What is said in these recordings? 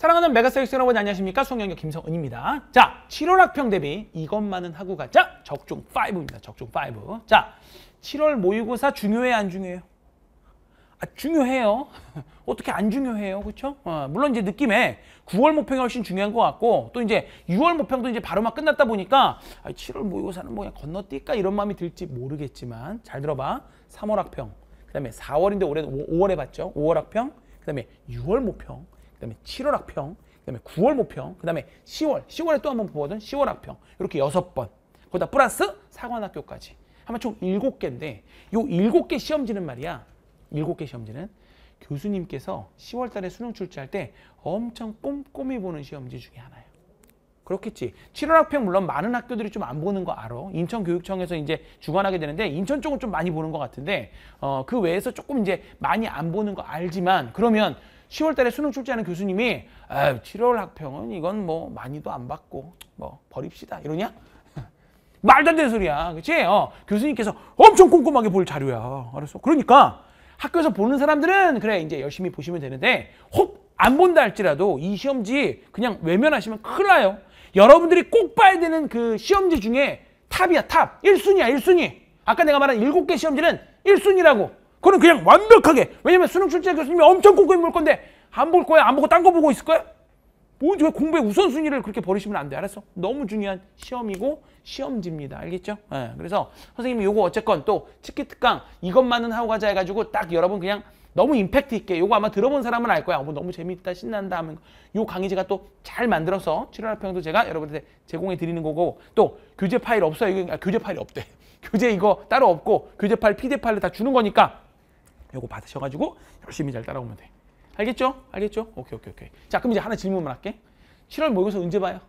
사랑하는 메가세익스 여러분 안녕하십니까 송영혁 김성은입니다 자 7월 학평 대비 이것만은 하고 가자 적중 5입니다 적중 5자 7월 모의고사 중요해 안 중요해요? 아 중요해요 어떻게 안 중요해요 그렇죠? 어, 물론 이제 느낌에 9월 모평이 훨씬 중요한 것 같고 또 이제 6월 모평도 이제 바로 막 끝났다 보니까 아, 7월 모의고사는 뭐냐 건너뛸까 이런 마음이 들지 모르겠지만 잘 들어봐 3월 학평 그 다음에 4월인데 올해는 5월에 봤죠 5월 학평 그 다음에 6월 모평 그다음에 7월 악평, 그다음에 9월 모평, 그다음에 10월, 10월에 또 한번 보거든. 10월 악평. 이렇게 여섯 번. 거기다 플러스 사관학교까지. 아마 총 일곱 개인데 요 일곱 개 시험지는 말이야. 일곱 개 시험지는 교수님께서 10월 달에 수능 출제할 때 엄청 꼼꼼히 보는 시험지 중에 하나예요. 그렇겠지. 7월 학평 물론 많은 학교들이 좀 안 보는 거 알아. 인천교육청에서 이제 주관하게 되는데 인천 쪽은 좀 많이 보는 것 같은데 어, 그 외에서 조금 이제 많이 안 보는 거 알지만 그러면 10월 달에 수능 출제하는 교수님이 아, 7월 학평은 이건 뭐 많이도 안 받고 뭐 버립시다 이러냐? 말도 안 되는 소리야. 그치? 어, 교수님께서 엄청 꼼꼼하게 볼 자료야. 알았어. 그러니까 학교에서 보는 사람들은 그래 이제 열심히 보시면 되는데 혹 안 본다 할지라도 이 시험지 그냥 외면하시면 큰일 나요. 여러분들이 꼭 봐야 되는 그 시험지 중에 탑이야 탑. 1순위야 1순위. 아까 내가 말한 7개 시험지는 1순위라고. 그건 그냥 완벽하게 왜냐면 수능 출제 교수님이 엄청 꼼꼼히 볼 건데 안 볼 거야 안 보고 딴 거 보고 있을 거야 뭔지 왜 공부의 우선순위를 그렇게 버리시면 안돼 알았어 너무 중요한 시험이고 시험지입니다 알겠죠 네, 그래서 선생님이 요거 어쨌건 또 치킨 특강 이것만은 하고 가자 해가지고 딱 여러분 그냥 너무 임팩트 있게 요거 아마 들어본 사람은 알 거야 어머 뭐 너무 재밌다 신난다 하면 요 강의 제가 또 잘 만들어서 7월 평도 제가 여러분한테 제공해 드리는 거고 또 교재 파일 없어요 아, 교재 파일이 없대 교재 이거 따로 없고 교재 파일 PDF 파일을 다 주는 거니까 요거 받으셔가지고 열심히 잘 따라오면 돼. 알겠죠? 알겠죠? 오케이, 오케이, 오케이. 자, 그럼 이제 하나 질문만 할게. 7월 모의고사 언제 봐요?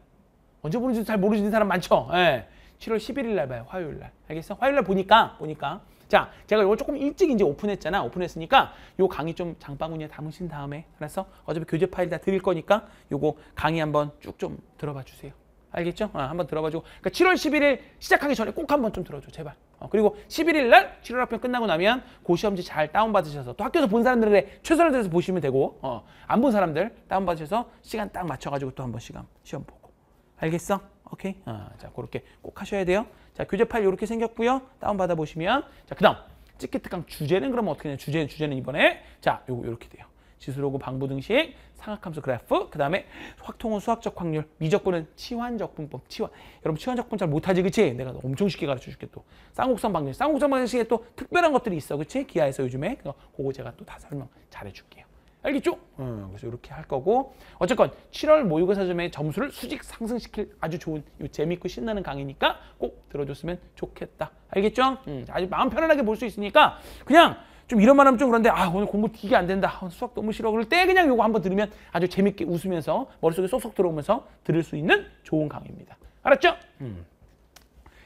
언제 보는지 잘 모르시는 사람 많죠? 예. 7월 11일 날 봐요. 화요일 날. 알겠어? 화요일 날 보니까 보니까 자, 제가 이걸 조금 일찍 이제 오픈했잖아. 오픈했으니까 요 강의 좀 장바구니에 담으신 다음에 알았어? 어차피 교재 파일 다 드릴 거니까 요거 강의 한번 쭉 좀 들어봐 주세요. 알겠죠? 아, 한번 들어봐주고 그러니까 7월 11일 시작하기 전에 꼭 한번 좀 들어줘 제발 어, 그리고 11일 날 7월 학평 끝나고 나면 고시험지 잘 다운받으셔서 또 학교에서 본 사람들의 최선을 다해서 보시면 되고 어, 안 본 사람들 다운받으셔서 시간 딱 맞춰가지고 또 한번 시간 시험 보고 알겠어? 오케이? 어, 자 그렇게 꼭 하셔야 돼요 자 교재 파일 이렇게 생겼고요 다운받아 보시면 자그 다음 찌키특강 주제는 그럼 어떻게 되냐 주제는 주제는 이번에 자 요거 요렇게 돼요 지수로그 방부 등식, 상악함수 그래프, 그 다음에 확통은 수학적 확률, 미적분은 치환적분법, 치환. 여러분 치환적분 잘 못하지, 그치? 내가 엄청 쉽게 가르쳐 줄게 또. 쌍곡선 방정식, 쌍곡선 방정식에 또 특별한 것들이 있어, 그치? 기아에서 요즘에 그거 제가 또 다 설명 잘해줄게요. 알겠죠? 음, 그래서 이렇게 할 거고 어쨌건 7월 모의고사점의 점수를 수직 상승시킬 아주 좋은 이 재밌고 신나는 강의니까 꼭 들어줬으면 좋겠다. 알겠죠? 음, 아주 마음 편안하게 볼 수 있으니까 그냥 좀 이런 말 하면 좀 그런데 아 오늘 공부 되게 안 된다 아, 수학 너무 싫어 그럴 때 그냥 요거 한번 들으면 아주 재밌게 웃으면서 머릿속에 쏙쏙 들어오면서 들을 수 있는 좋은 강의입니다 알았죠? 음.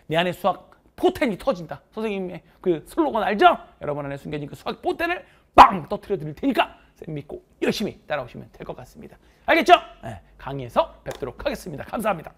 내 안에 수학 포텐이 터진다 선생님의 그 슬로건 알죠? 여러분 안에 숨겨진 그 수학 포텐을 빵 터트려 드릴 테니까 쌤 믿고 열심히 따라오시면 될 것 같습니다 알겠죠? 네, 강의에서 뵙도록 하겠습니다 감사합니다